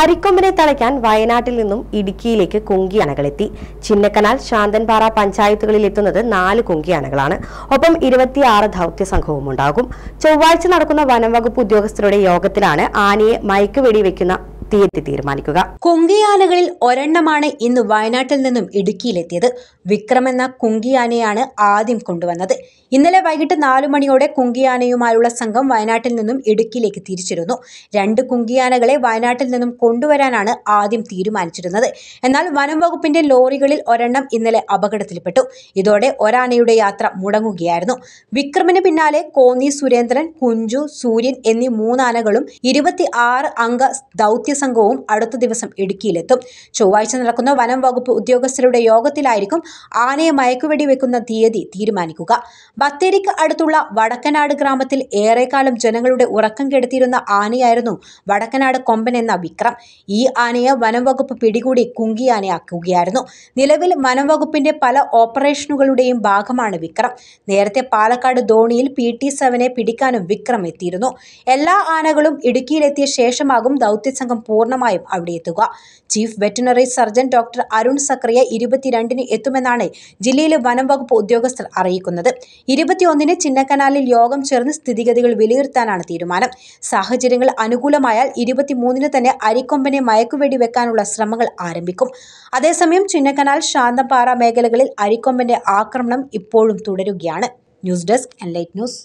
അരിക്കൊമ്പിനെ തളയ്ക്കാൻ വയനാട്ടിൽ നിന്നും ഇടുക്കിയിലേക്ക് കുങ്കി അണകളെത്തി ചിന്നക്കനാൽ ശാന്തൻപാറ പഞ്ചായത്തുകളിൽ എത്തുന്നത് നാല് കുങ്കി അണകളാണ് ഒപ്പം ഇരുപത്തിയാറ് ദൗത്യ സംഘവും ഉണ്ടാകും ചൊവ്വാഴ്ച നടക്കുന്ന വനംവകുപ്പ് ഉദ്യോഗസ്ഥരുടെ യോഗത്തിലാണ് ആനയെ മയക്കുവെടി വെക്കുന്ന തീയതി തീരുമാനിക്കുക കുങ്കിയാനകളിൽ ഒരെണ്ണമാണ് ഇന്ന് വയനാട്ടിൽ നിന്നും ഇടുക്കിയിലെത്തിയത് വിക്രം എന്ന കുങ്കിയാനയാണ് ആദ്യം കൊണ്ടുവന്നത് ഇന്നലെ വൈകിട്ട് നാലു മണിയോടെ കുങ്കിയാനയുമായുള്ള സംഘം വയനാട്ടിൽ നിന്നും ഇടുക്കിയിലേക്ക് തിരിച്ചിരുന്നു രണ്ട് കുങ്കിയാനകളെ വയനാട്ടിൽ നിന്നും കൊണ്ടുവരാനാണ് ആദ്യം തീരുമാനിച്ചിരുന്നത് എന്നാൽ വനം വകുപ്പിന്റെ ലോറികളിൽ ഒരെണ്ണം ഇന്നലെ അപകടത്തിൽപ്പെട്ടു ഇതോടെ ഒരാനയുടെ യാത്ര മുടങ്ങുകയായിരുന്നു വിക്രമിന് പിന്നാലെ കോന്നി സുരേന്ദ്രൻ കുഞ്ചു സൂര്യൻ എന്നീ മൂന്നാനകളും ഇരുപത്തി ആറ് അംഗ ദൗത്യ സംഘവും അടുത്ത ദിവസം ഇടുക്കിയിലെത്തും ചൊവ്വാഴ്ച നടക്കുന്ന വനം വകുപ്പ് ഉദ്യോഗസ്ഥരുടെ യോഗത്തിലായിരിക്കും ആനയെ മയക്കുവെടി വെക്കുന്ന തീയതി തീരുമാനിക്കുക ബത്തേരിക്ക് അടുത്തുള്ള വടക്കനാട് ഗ്രാമത്തിൽ ഏറെക്കാലം ജനങ്ങളുടെ ഉറക്കം കെടുത്തിയിരുന്ന ആനയായിരുന്നു വടക്കനാട് കൊമ്പൻ എന്ന വിക്രം ഈ ആനയെ വനം വകുപ്പ് പിടികൂടി കുങ്കിയാനയാക്കുകയായിരുന്നു നിലവിൽ വനം വകുപ്പിന്റെ പല ഓപ്പറേഷനുകളുടെയും ഭാഗമാണ് വിക്രം നേരത്തെ പാലക്കാട് ധോണിയിൽ പി ടി സെവനെ പിടിക്കാനും വിക്രം എത്തിയിരുന്നു എല്ലാ ആനകളും ഇടുക്കിയിലെത്തിയ ശേഷമാകും ദൗത്യസംഘം പൂർണ്ണമായും അവിടെ എത്തുക chief veterinary surgeon doctor Arun Zachariah ഇരുപത്തിരണ്ടിന് എത്തുമെന്നാണ് ജില്ലയിലെ വനം വകുപ്പ് ഉദ്യോഗസ്ഥർ അറിയിക്കുന്നത് ഇരുപത്തിയൊന്നിന് ചിന്നക്കനാലിൽ യോഗം ചേർന്ന് സ്ഥിതിഗതികൾ വിലയിരുത്താനാണ് തീരുമാനം സാഹചര്യങ്ങൾ അനുകൂലമായാൽ ഇരുപത്തിമൂന്നിന് തന്നെ അരിക്കൊമ്പനെ മയക്കുവെടി വെക്കാനുള്ള ശ്രമങ്ങൾ ആരംഭിക്കും അതേസമയം ചിന്നക്കനാൽ ശാന്തപാറ മേഖലകളിൽ അരിക്കൊമ്പന്റെ ആക്രമണം ഇപ്പോഴും തുടരുകയാണ് ന്യൂസ് ഡെസ്ക് എൻലൈറ്റ് ന്യൂസ്